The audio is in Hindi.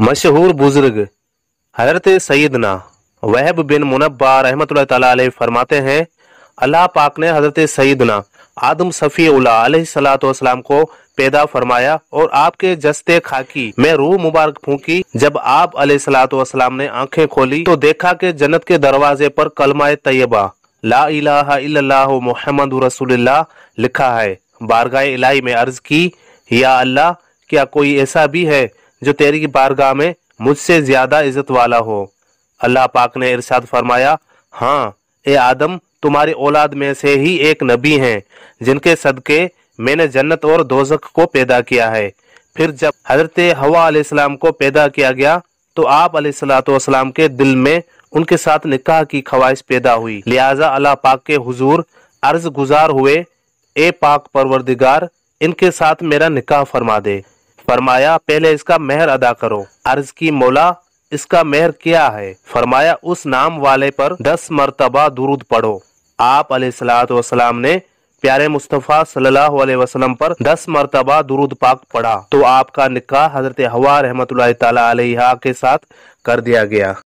मशहूर बुजुर्ग हजरत सैदना वहब बिन मुनबा रहमत फरमाते हैं अल्लाह पाक ने हजरत सईदना आदम सफ़ी सलाम को पैदा फरमाया और आपके जस्ते खाकी में रूह मुबारक फूकी जब आप सलाम ने आंखें खोली तो देखा कि जन्नत के दरवाजे पर कलमाए तयबा ला इलाहा मोहम्मद रसूलुल्लाह लिखा है बारगाह इलाही में अर्ज की या अल्लाह क्या कोई ऐसा भी है जो तेरी बारगाह में मुझसे ज्यादा इज्जत वाला हो अल्लाह पाक ने इरशाद फरमाया हाँ ए आदम तुम्हारी औलाद में से ही एक नबी हैं जिनके सदके मैंने जन्नत और दोजक को पैदा किया है फिर जब हजरत हवा सलाम को पैदा किया गया तो आप सलाम के दिल में उनके साथ निकाह की ख्वाहिश पैदा हुई लिहाजा अल्लाह पाक के हुजूर अर्ज गुजार हुए ए पाक परवरदिगार इनके साथ मेरा निकाह फरमा दे फरमाया पहले इसका मेहर अदा करो अर्ज की मौला इसका मेहर क्या है फरमाया उस नाम वाले पर दस मरतबा दुरुद पढ़ो आप सलाम ने प्यारे मुस्तफ़ा सल्लल्लाहु अलैहि वसल्लम पर दस मरतबा दुरुद पाक पढ़ा तो आपका निकाह हजरत हवा रहमत के साथ कर दिया गया